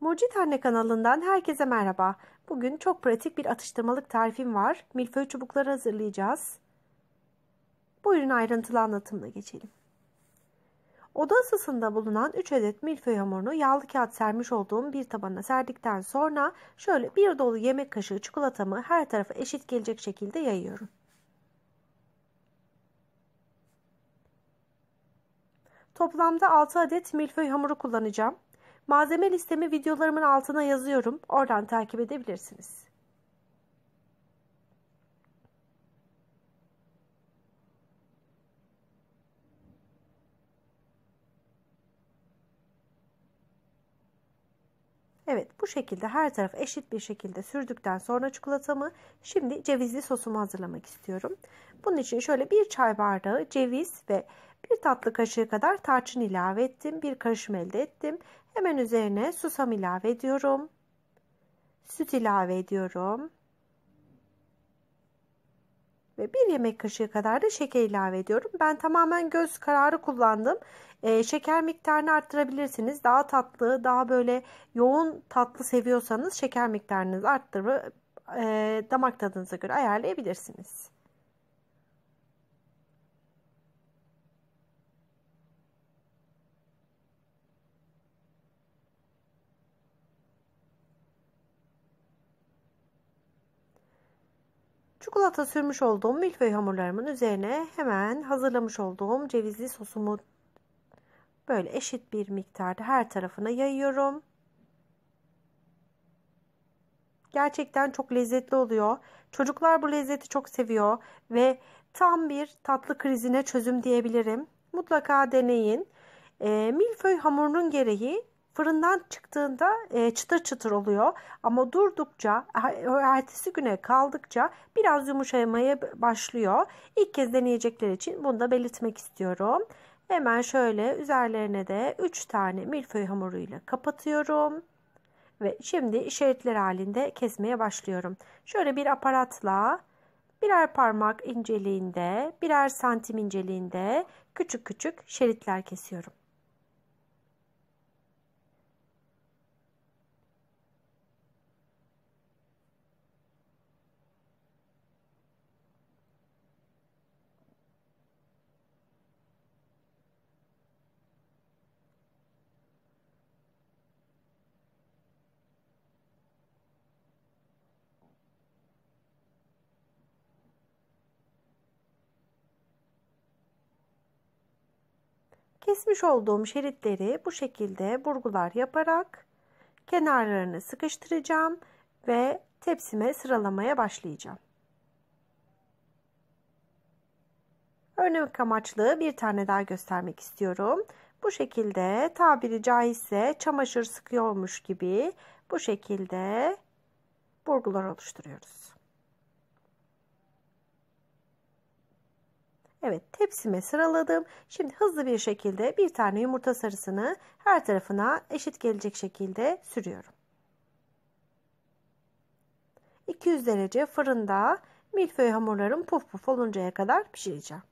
Mucit Anne kanalından herkese merhaba. Bugün çok pratik bir atıştırmalık tarifim var. Milföy çubukları hazırlayacağız. Buyurun ayrıntılı anlatımına geçelim. Oda ısısında bulunan 3 adet milföy hamurunu yağlı kağıt sermiş olduğum bir tabana serdikten sonra şöyle bir dolu yemek kaşığı çikolatamı her tarafa eşit gelecek şekilde yayıyorum. Toplamda 6 adet milföy hamuru kullanacağım. Malzeme listemi videolarımın altına yazıyorum. Oradan takip edebilirsiniz. Evet bu şekilde her taraf eşit bir şekilde sürdükten sonra çikolatamı şimdi cevizli sosumu hazırlamak istiyorum. Bunun için şöyle bir çay bardağı ceviz ve bir tatlı kaşığı kadar tarçın ilave ettim. Bir karışım elde ettim. Hemen üzerine susam ilave ediyorum. Süt ilave ediyorum. Ve bir yemek kaşığı kadar da şeker ilave ediyorum. Ben tamamen göz kararı kullandım. E, şeker miktarını arttırabilirsiniz. Daha tatlı, daha böyle yoğun tatlı seviyorsanız şeker miktarınızı arttırıp e, damak tadınıza göre ayarlayabilirsiniz. Çikolata sürmüş olduğum milföy hamurlarımın üzerine hemen hazırlamış olduğum cevizli sosumu böyle eşit bir miktarda her tarafına yayıyorum. Gerçekten çok lezzetli oluyor. Çocuklar bu lezzeti çok seviyor ve tam bir tatlı krizine çözüm diyebilirim. Mutlaka deneyin. E, ee, milföy hamurunun gereği fırından çıktığında e, çıtır çıtır oluyor. Ama durdukça, ertesi güne kaldıkça biraz yumuşamaya başlıyor. İlk kez deneyecekler için bunu da belirtmek istiyorum. Hemen şöyle üzerlerine de 3 tane milföy hamuruyla kapatıyorum. Ve şimdi şeritler halinde kesmeye başlıyorum. Şöyle bir aparatla birer parmak inceliğinde, birer santim inceliğinde küçük küçük şeritler kesiyorum. Kesmiş olduğum şeritleri bu şekilde burgular yaparak kenarlarını sıkıştıracağım ve tepsime sıralamaya başlayacağım. Örnek amaçlı bir tane daha göstermek istiyorum. Bu şekilde tabiri caizse çamaşır sıkıyormuş gibi bu şekilde burgular oluşturuyoruz. Evet tepsime sıraladım. Şimdi hızlı bir şekilde bir tane yumurta sarısını her tarafına eşit gelecek şekilde sürüyorum. 200 derece fırında milföy hamurlarım puf puf oluncaya kadar pişireceğim.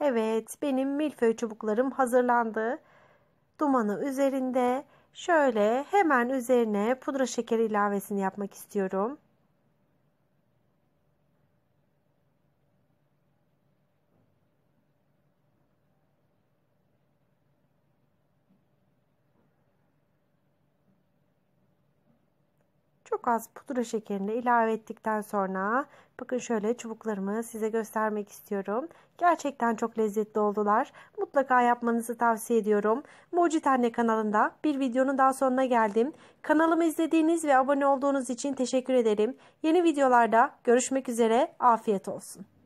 Evet benim milföy çubuklarım hazırlandı. Dumanı üzerinde Şöyle hemen üzerine pudra şekeri ilavesini yapmak istiyorum. Çok az pudra şekerini ilave ettikten sonra bakın şöyle çubuklarımı size göstermek istiyorum. Gerçekten çok lezzetli oldular. Mutlaka yapmanızı tavsiye ediyorum. Mucit Anne kanalında bir videonun daha sonuna geldim. Kanalımı izlediğiniz ve abone olduğunuz için teşekkür ederim. Yeni videolarda görüşmek üzere. Afiyet olsun.